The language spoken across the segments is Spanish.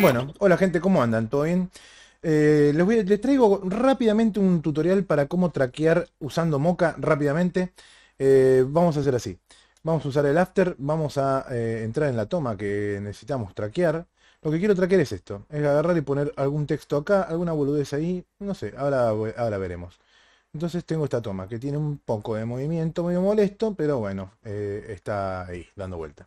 Bueno, hola gente, ¿cómo andan? ¿Todo bien? Eh, les, traigo rápidamente un tutorial para cómo traquear usando Mocha rápidamente. Eh, vamos a hacer así. Vamos a usar el after, vamos a eh, entrar en la toma que necesitamos traquear. Lo que quiero traquear es esto, es agarrar y poner algún texto acá, alguna boludez ahí, no sé, ahora, ahora veremos. Entonces tengo esta toma que tiene un poco de movimiento medio molesto, pero bueno, está ahí, dando vuelta.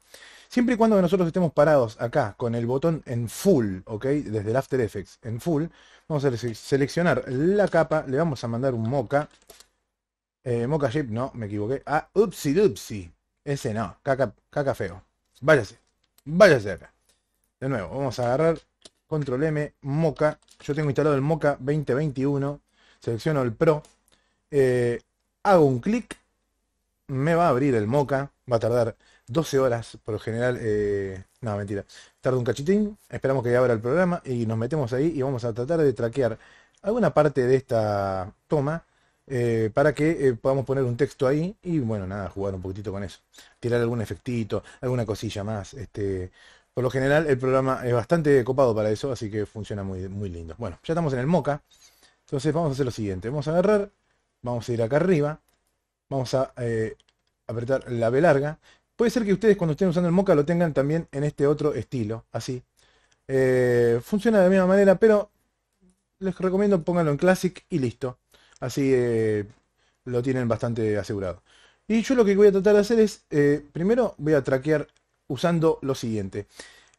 Siempre y cuando nosotros estemos parados acá con el botón en full, ¿ok? Desde el After Effects en full, vamos a seleccionar la capa, le vamos a mandar un mocha. Eh, mocha shape, no, me equivoqué. Ah, upsi Ese no, caca, caca feo. Váyase, váyase de acá. De nuevo, vamos a agarrar control M, moca. Yo tengo instalado el moca 2021. Selecciono el Pro. Eh, hago un clic. Me va a abrir el Mocha. Va a tardar 12 horas por lo general. Eh, no, mentira. Tarda un cachitín. Esperamos que abra el programa y nos metemos ahí y vamos a tratar de traquear alguna parte de esta toma eh, para que eh, podamos poner un texto ahí y bueno, nada, jugar un poquitito con eso. Tirar algún efectito, alguna cosilla más. Este, por lo general el programa es bastante copado para eso, así que funciona muy, muy lindo. Bueno, ya estamos en el Moca. Entonces vamos a hacer lo siguiente. Vamos a agarrar, vamos a ir acá arriba, vamos a apretar la B larga Puede ser que ustedes cuando estén usando el Moca lo tengan también en este otro estilo, así. Eh, funciona de la misma manera, pero les recomiendo pónganlo en Classic y listo. Así eh, lo tienen bastante asegurado. Y yo lo que voy a tratar de hacer es, eh, primero voy a traquear usando lo siguiente.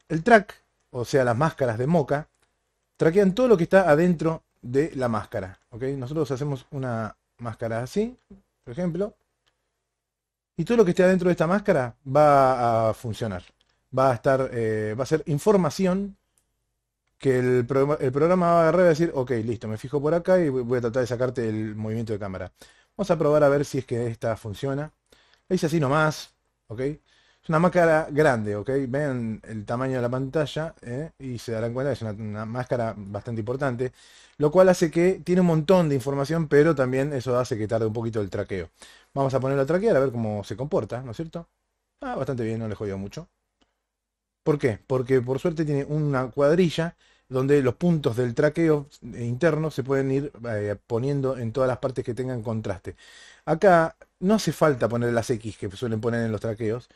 El track, o sea, las máscaras de Moca, traquean todo lo que está adentro de la máscara. Nosotros hacemos una máscara así, por ejemplo y todo lo que esté adentro de esta máscara va a funcionar. Va a estar, eh, va a ser información que el, programa va a agarrar y va a decir, ok, listo, me fijo por acá y voy a tratar de sacarte el movimiento de cámara. Vamos a probar a ver si es que esta funciona. Le hice así nomás, ok. Es una máscara grande, ¿ok? Vean el tamaño de la pantalla ¿eh? y se darán cuenta que es una, máscara bastante importante, lo cual hace que tiene un montón de información, pero también eso hace que tarde un poquito el traqueo. Vamos a ponerlo a traquear a ver cómo se comporta, ¿no es cierto? Ah, bastante bien, no le jodió mucho. ¿Por qué? Porque por suerte tiene una cuadrilla donde los puntos del traqueo interno se pueden ir eh, poniendo en todas las partes que tengan contraste. Acá no hace falta poner las X que suelen poner en los traqueos,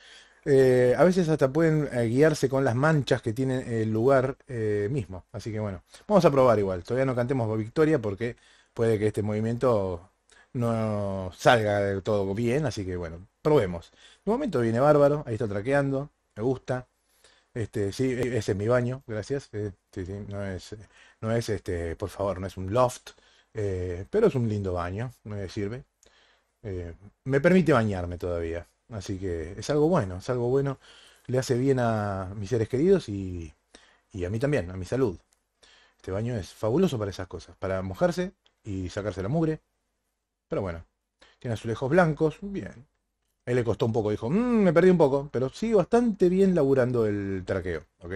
eh, a veces hasta pueden eh, guiarse con las manchas que tienen el lugar eh, mismo. Así que bueno, vamos a probar igual. Todavía no cantemos victoria porque puede que este movimiento no salga del todo bien. Así que bueno, probemos. De momento viene bárbaro. Ahí está traqueando. Me gusta. Este, sí, e, ese es mi baño. Gracias. no es, no es este, por favor, no es un loft. pero es un lindo baño. Me sirve. me permite bañarme todavía. Así que es algo bueno, es algo bueno. Le hace bien a mis seres queridos y, a mí también, a mi salud. Este baño es fabuloso para esas cosas, para mojarse y sacarse la mugre. Pero bueno, tiene azulejos blancos, bien. Él le costó un poco, dijo, mm, me perdí un poco, pero sigue bastante bien laburando el traqueo, ¿ok?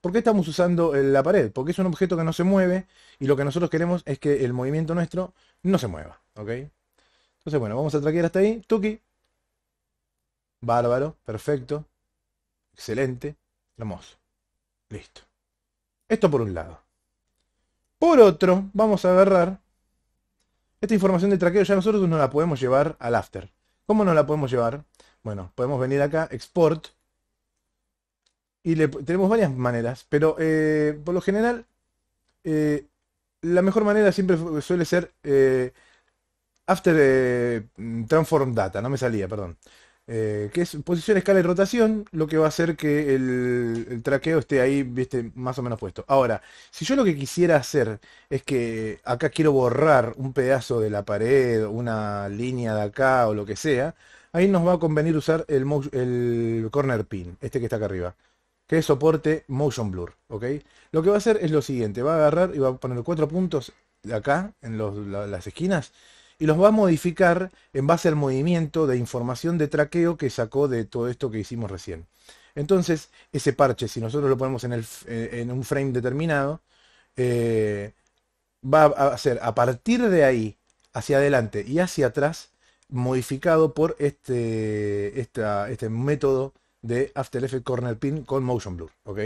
¿Por qué estamos usando la pared? Porque es un objeto que no se mueve y lo que nosotros queremos es que el movimiento nuestro no se mueva, ¿ok? Entonces, bueno, vamos a traquear hasta ahí. Tuki, Bárbaro, perfecto, excelente, hermoso. Listo. Esto por un lado. Por otro, vamos a agarrar. Esta información de traqueo ya nosotros no la podemos llevar al after. ¿Cómo no la podemos llevar? Bueno, podemos venir acá, export. Y le, tenemos varias maneras, pero eh, por lo general, eh, la mejor manera siempre suele ser eh, after transform data. No me salía, perdón. Eh, que es posición, escala y rotación, lo que va a hacer que el, traqueo esté ahí, viste, más o menos puesto. Ahora, si yo lo que quisiera hacer es que acá quiero borrar un pedazo de la pared, una línea de acá o lo que sea, ahí nos va a convenir usar el, el corner pin, este que está acá arriba, que es soporte motion blur, ¿ok? Lo que va a hacer es lo siguiente, va a agarrar y va a poner cuatro puntos acá, en las esquinas, y los va a modificar en base al movimiento de información de traqueo que sacó de todo esto que hicimos recién. Entonces, ese parche, si nosotros lo ponemos en, eh, un frame determinado, eh, va a ser a partir de ahí, hacia adelante y hacia atrás, modificado por este, este método de After Effects Corner Pin con Motion Blur. ¿ok?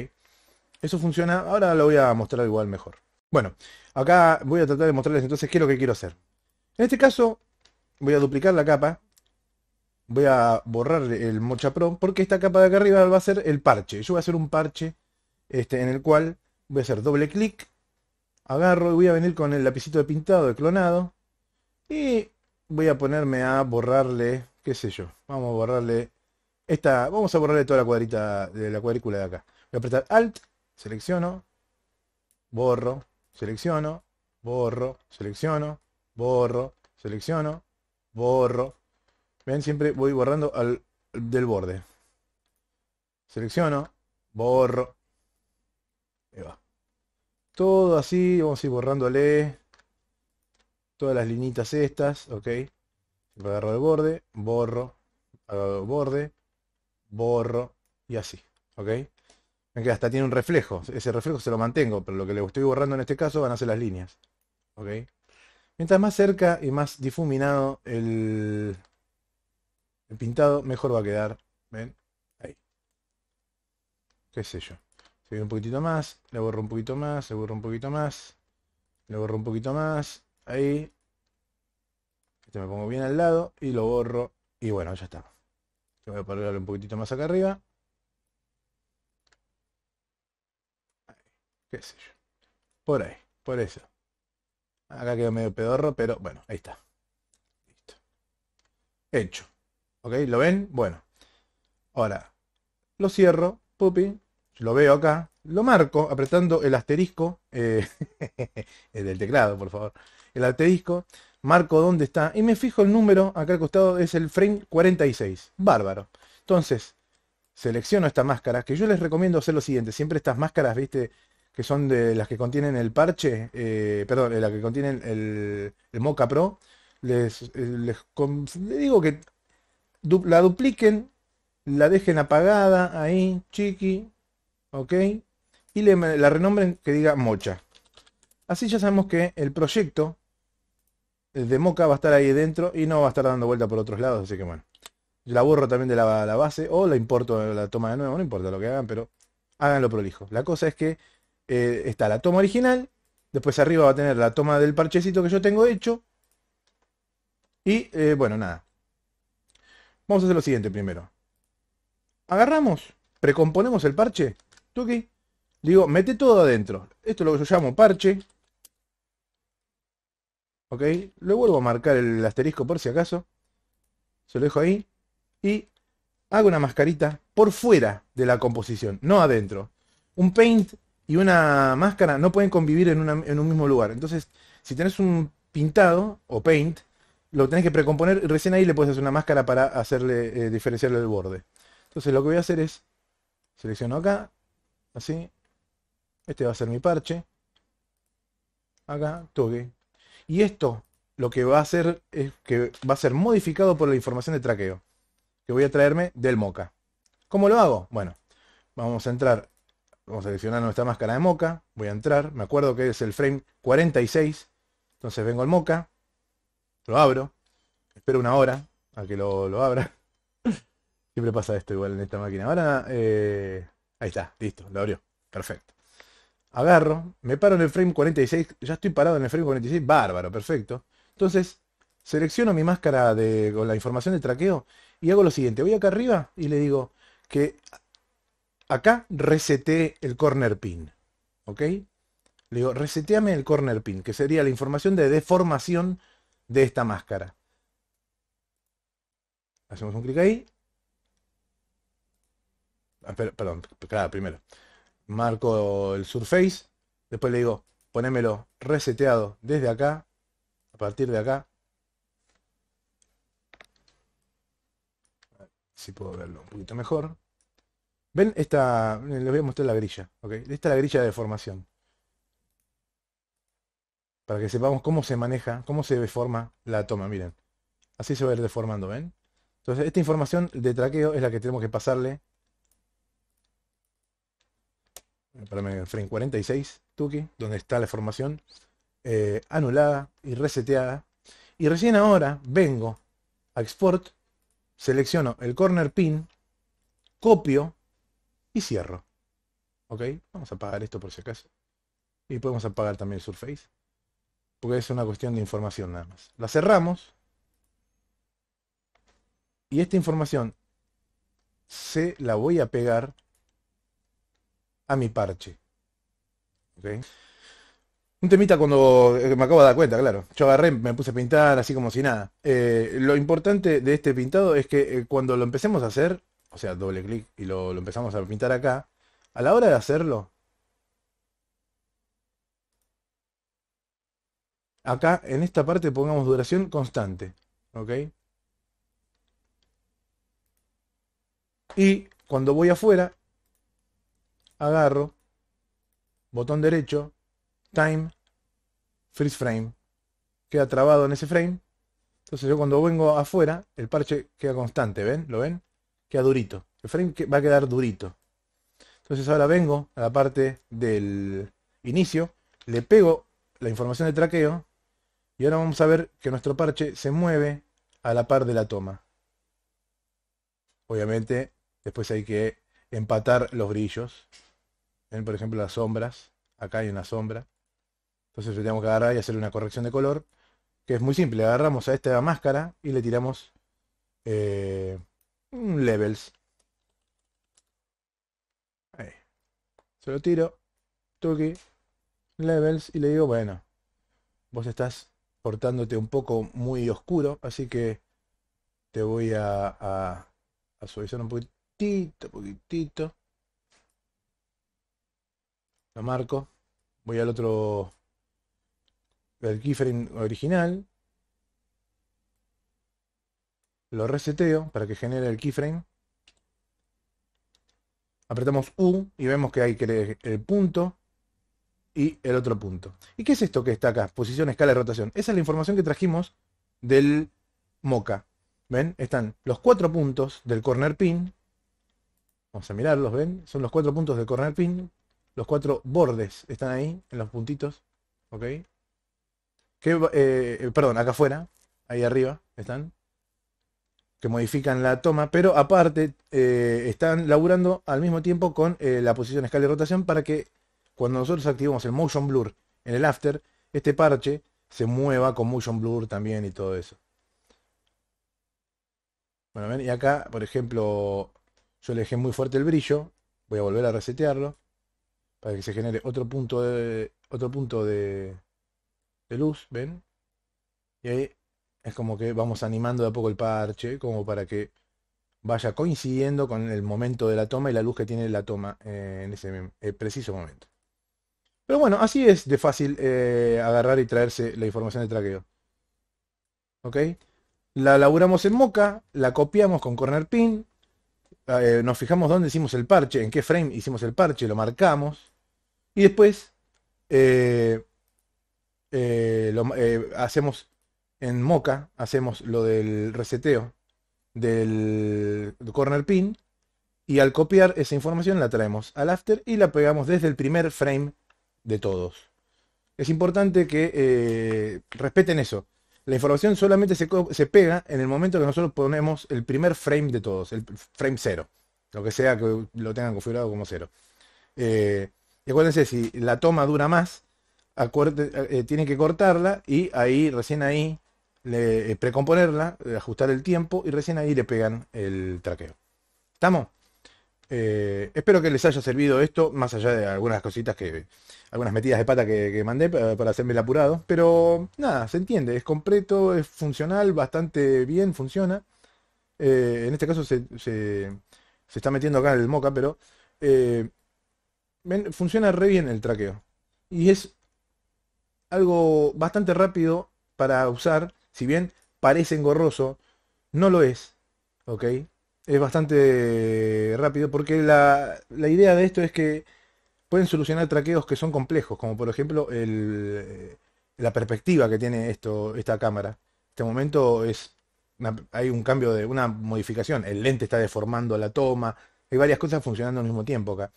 Eso funciona, ahora lo voy a mostrar igual mejor. Bueno, acá voy a tratar de mostrarles entonces qué es lo que quiero hacer. En este caso, voy a duplicar la capa. Voy a borrar el Mocha Pro, porque esta capa de acá arriba va a ser el parche. Yo voy a hacer un parche este, en el cual voy a hacer doble clic, agarro y voy a venir con el lapicito de pintado, de clonado, y voy a ponerme a borrarle, qué sé yo, vamos a borrarle esta, vamos a borrarle toda la cuadrita de la cuadrícula de acá. Voy a apretar Alt, selecciono, borro, selecciono, borro, selecciono, borro, selecciono, borro. Ven, siempre voy borrando al, del borde. Selecciono, borro. Ahí va. Todo así, vamos a ir borrándole todas las linitas estas, ok. Agarro el borde, borro, agarro borde, borro y así, ok. Ven que hasta tiene un reflejo, ese reflejo se lo mantengo, pero lo que le estoy borrando en este caso van a ser las líneas, ok. Mientras más cerca y más difuminado el, pintado, mejor va a quedar. ¿Ven? Ahí. ¿Qué sé yo? Se ve un poquitito más, le borro un poquito más, le borro un poquito más, le borro un poquito más. Ahí. Este me pongo bien al lado y lo borro. Y bueno, ya está. voy a ponerlo un poquitito más acá arriba. ¿Qué sé yo? Por ahí, por eso. Acá quedó medio pedorro, pero bueno, ahí está. Listo. Hecho. ¿Ok? ¿Lo ven? Bueno. Ahora, lo cierro, pupi, lo veo acá, lo marco apretando el asterisco el eh, del teclado, por favor. El asterisco, marco dónde está y me fijo el número acá al costado, es el frame 46. Bárbaro. Entonces, selecciono esta máscara. que yo les recomiendo hacer lo siguiente, siempre estas máscaras, viste, que son de las que contienen el parche, eh, perdón, de eh, las que contienen el, Mocha Pro, les, eh, les, digo que la dupliquen, la dejen apagada ahí, chiqui, ok, y la renombren que diga Mocha. Así ya sabemos que el proyecto de Mocha va a estar ahí dentro y no va a estar dando vuelta por otros lados, así que bueno. La borro también de la, base o la importo, la toma de nuevo, no importa lo que hagan, pero háganlo prolijo. La cosa es que eh, está la toma original, después arriba va a tener la toma del parchecito que yo tengo hecho. Y eh, bueno, nada. Vamos a hacer lo siguiente primero. Agarramos, precomponemos el parche. Tuki. Digo, mete todo adentro. Esto es lo que yo llamo parche. Ok, le vuelvo a marcar el asterisco por si acaso. Se lo dejo ahí. Y hago una mascarita por fuera de la composición, no adentro. Un paint y una máscara no pueden convivir en, un mismo lugar. Entonces, si tenés un pintado o paint, lo tenés que precomponer recién ahí le puedes hacer una máscara para hacerle eh, diferenciarle el borde. Entonces lo que voy a hacer es, selecciono acá, así, este va a ser mi parche, acá, toque. Y esto lo que va a hacer es que va a ser modificado por la información de traqueo, que voy a traerme del moca ¿Cómo lo hago? Bueno, vamos a entrar Vamos a seleccionar nuestra máscara de moca. Voy a entrar. Me acuerdo que es el frame 46. Entonces vengo al moca. Lo abro. Espero una hora a que lo, lo abra. Siempre pasa esto igual en esta máquina. Ahora, eh, ahí está, listo, lo abrió. Perfecto. Agarro, me paro en el frame 46. Ya estoy parado en el frame 46. Bárbaro, perfecto. Entonces, selecciono mi máscara de, con la información de traqueo y hago lo siguiente. Voy acá arriba y le digo que acá reseté el corner pin. ¿Ok? Le digo, reseteame el corner pin, que sería la información de deformación de esta máscara. Hacemos un clic ahí. Ah, perdón, claro, primero. Marco el surface. Después le digo, ponémelo reseteado desde acá, a partir de acá. Si puedo verlo un poquito mejor. Ven esta, les voy a mostrar la grilla. Okay. Esta es la grilla de deformación Para que sepamos cómo se maneja, cómo se deforma la toma, miren. Así se va a ir deformando, ¿ven? Entonces, esta información de traqueo es la que tenemos que pasarle. Para frame 46, Tuki, donde está la formación eh, anulada y reseteada. Y recién ahora vengo a export, selecciono el corner pin, copio y cierro. ¿Ok? Vamos a apagar esto por si acaso. Y podemos apagar también el Surface. Porque es una cuestión de información nada más. La cerramos. Y esta información se la voy a pegar a mi parche. Un temita cuando eh, me acabo de dar cuenta, claro. Yo agarré, me puse a pintar así como si nada. Eh, lo importante de este pintado es que eh, cuando lo empecemos a hacer, o sea, doble clic y lo, empezamos a pintar acá, a la hora de hacerlo, acá en esta parte pongamos duración constante, ¿ok? Y cuando voy afuera, agarro, botón derecho, time, freeze frame, queda trabado en ese frame. Entonces yo cuando vengo afuera, el parche queda constante, ¿ven? ¿Lo ven? queda durito. El frame va a quedar durito. Entonces ahora vengo a la parte del inicio, le pego la información de traqueo y ahora vamos a ver que nuestro parche se mueve a la par de la toma. Obviamente después hay que empatar los brillos. ¿Ven? Por ejemplo las sombras. Acá hay una sombra. Entonces tenemos que agarrar y hacer una corrección de color. Que es muy simple. Agarramos a esta máscara y le tiramos eh, Mm, levels. Ahí. Se lo tiro. Tuki. Levels. Y le digo, bueno. Vos estás portándote un poco muy oscuro. Así que te voy a, a suavizar un poquitito, poquitito. Lo marco. Voy al otro... El keyframe original lo reseteo para que genere el keyframe. Apretamos U y vemos que hay que el punto y el otro punto. ¿Y qué es esto que está acá? Posición, escala y rotación. Esa es la información que trajimos del Moca. ¿Ven? Están los cuatro puntos del corner pin. Vamos a mirarlos, ¿ven? Son los cuatro puntos del corner pin. Los cuatro bordes están ahí, en los puntitos. ¿Ok? Que, eh, eh, perdón, acá afuera, ahí arriba están que modifican la toma, pero aparte eh, están laburando al mismo tiempo con eh, la posición escala y rotación para que cuando nosotros activemos el motion blur en el after, este parche se mueva con motion blur también y todo eso. Bueno, ven, y acá, por ejemplo, yo le dejé muy fuerte el brillo, voy a volver a resetearlo para que se genere otro punto de otro punto de, de luz, ven. Y ahí es como que vamos animando de a poco el parche, como para que vaya coincidiendo con el momento de la toma y la luz que tiene la toma eh, en ese eh, preciso momento. Pero bueno, así es de fácil eh, agarrar y traerse la información de traqueo. ¿Ok? La laburamos en moca, la copiamos con Corner Pin, ah, nos fijamos dónde hicimos el parche, en qué frame hicimos el parche, lo marcamos y después lo, hacemos en Moca hacemos lo del reseteo del corner pin y al copiar esa información la traemos al after y la pegamos desde el primer frame de todos. Es importante que eh, respeten eso. La información solamente se, pega en el momento que nosotros ponemos el primer frame de todos, el frame 0, lo que sea que lo tengan configurado como 0. Eh, y acuérdense, si la toma dura más, eh, tiene tienen que cortarla y ahí, recién ahí, eh, precomponerla, eh, ajustar el tiempo y recién ahí le pegan el traqueo. ¿Estamos? Eh, espero que les haya servido esto, más allá de algunas cositas que. algunas metidas de pata que, mandé para, hacerme el apurado. Pero nada, se entiende, es completo, es funcional, bastante bien, funciona. en este caso se, se, está metiendo acá en el moca, pero. funciona re bien el traqueo. Y es algo bastante rápido para usar si bien parece engorroso, no lo es. ¿Ok? Es bastante rápido porque la, idea de esto es que pueden solucionar traqueos que son complejos, como por ejemplo el, eh, la perspectiva que tiene esto, esta cámara. Este momento es hay un cambio de una modificación. El lente está deformando la toma. Hay varias cosas funcionando al mismo tiempo acá.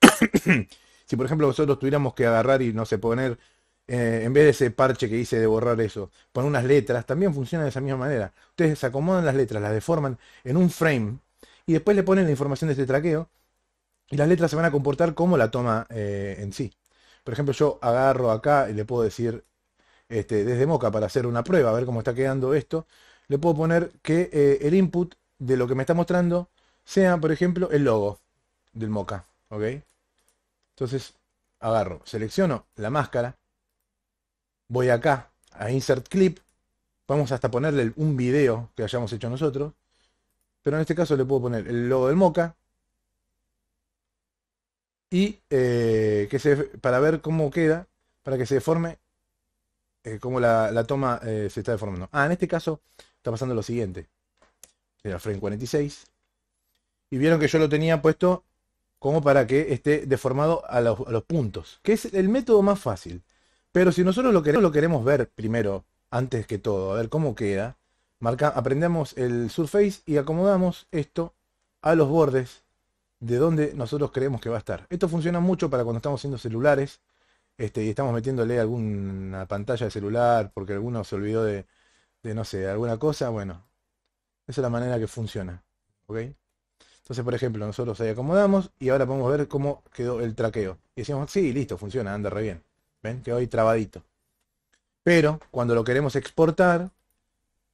si por ejemplo nosotros tuviéramos que agarrar y no se poner eh, en vez de ese parche que hice de borrar eso, Pon unas letras, también funciona de esa misma manera. Ustedes se acomodan las letras, las deforman en un frame y después le ponen la información de este traqueo y las letras se van a comportar como la toma eh, en sí. Por ejemplo, yo agarro acá y le puedo decir este, desde Moca para hacer una prueba, a ver cómo está quedando esto. Le puedo poner que eh, el input de lo que me está mostrando sea, por ejemplo, el logo del Moca. Entonces, agarro, selecciono la máscara, voy acá a Insert Clip, vamos hasta ponerle un video que hayamos hecho nosotros, pero en este caso le puedo poner el logo del Moca y eh, que se, para ver cómo queda, para que se deforme, eh, Como la, toma eh, se está deformando. Ah, en este caso está pasando lo siguiente. Era frame 46. Y vieron que yo lo tenía puesto como para que esté deformado a los, a los puntos, que es el método más fácil. Pero si nosotros lo queremos, lo queremos ver primero, antes que todo, a ver cómo queda, marca, aprendemos el surface y acomodamos esto a los bordes de donde nosotros creemos que va a estar. Esto funciona mucho para cuando estamos haciendo celulares este, y estamos metiéndole alguna pantalla de celular porque alguno se olvidó de, no sé, de alguna cosa. Bueno, esa es la manera que funciona. ¿ok? Entonces, por ejemplo, nosotros ahí acomodamos y ahora podemos ver cómo quedó el traqueo. Y decimos, sí, listo, funciona, anda re bien que Quedó trabadito. Pero cuando lo queremos exportar,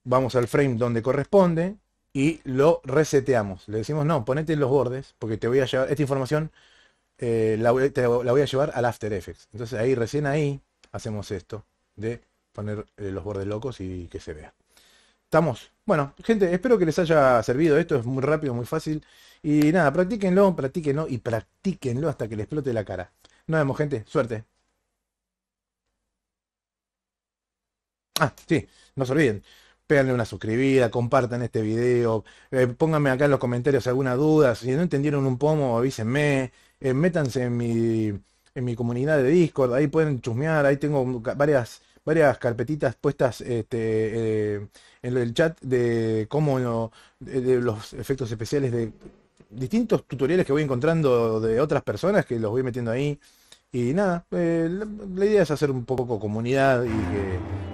vamos al frame donde corresponde y lo reseteamos. Le decimos, no, ponete en los bordes porque te voy a llevar esta información, eh, la, voy a llevar al After Effects. Entonces ahí, recién ahí, hacemos esto de poner eh, los bordes locos y que se vea. Estamos. Bueno, gente, espero que les haya servido. Esto es muy rápido, muy fácil. Y nada, practíquenlo, practíquenlo y practíquenlo hasta que le explote la cara. Nos vemos, gente. Suerte. Ah, sí, no se olviden. Péganle una suscribida, compartan este video, eh, pónganme acá en los comentarios alguna duda. Si no entendieron un pomo, avísenme. Eh, métanse en mi, en mi comunidad de Discord, ahí pueden chusmear, ahí tengo varias varias carpetitas puestas este, eh, en el chat de cómo de, los efectos especiales de distintos tutoriales que voy encontrando de otras personas que los voy metiendo ahí y nada la, idea es hacer un poco comunidad y que